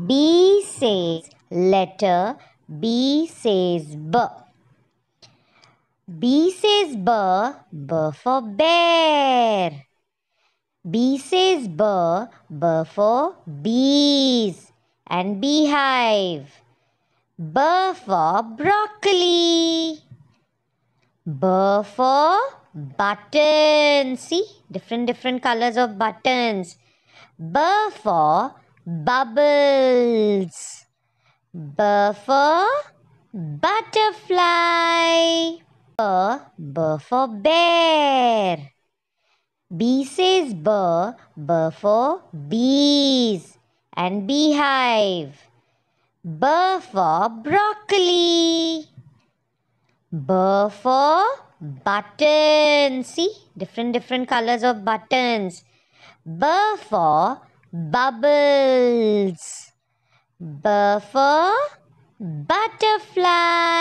B says letter, B says B. B says B, B for bear. B says B, B for bees and beehive. B for broccoli. B for buttons. See, different, different colors of buttons. B for bubbles. B for butterfly. B, B for bear. B says B, B for bees and beehive. B for broccoli. B for button. See, different different colors of buttons. B for bubbles. B for butterfly.